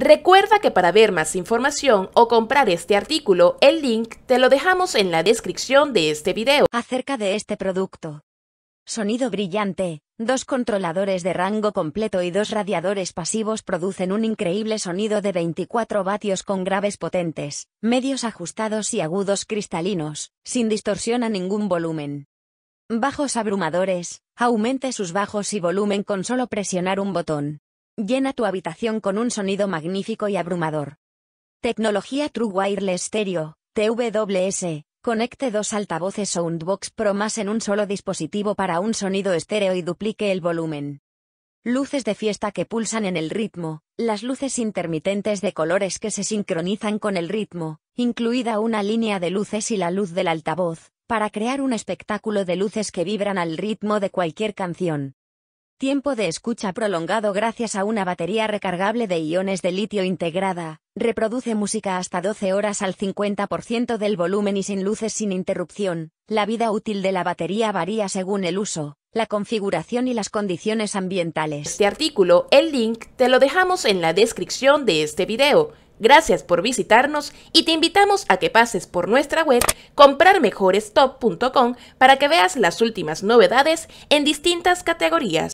Recuerda que para ver más información o comprar este artículo, el link te lo dejamos en la descripción de este video. Acerca de este producto. Sonido brillante, dos controladores de rango completo y dos radiadores pasivos producen un increíble sonido de 24 vatios con graves potentes, medios ajustados y agudos cristalinos, sin distorsión a ningún volumen. Bajos abrumadores, aumente sus bajos y volumen con solo presionar un botón. Llena tu habitación con un sonido magnífico y abrumador. Tecnología True Wireless Stereo, TWS, conecte dos altavoces Soundbox Pro más en un solo dispositivo para un sonido estéreo y duplique el volumen. Luces de fiesta que pulsan en el ritmo, las luces intermitentes de colores que se sincronizan con el ritmo, incluida una línea de luces y la luz del altavoz, para crear un espectáculo de luces que vibran al ritmo de cualquier canción. Tiempo de escucha prolongado gracias a una batería recargable de iones de litio integrada. Reproduce música hasta 12 horas al 50% del volumen y sin luces sin interrupción. La vida útil de la batería varía según el uso, la configuración y las condiciones ambientales. Este artículo, el link, te lo dejamos en la descripción de este video. Gracias por visitarnos y te invitamos a que pases por nuestra web comprarmejorestop.com para que veas las últimas novedades en distintas categorías.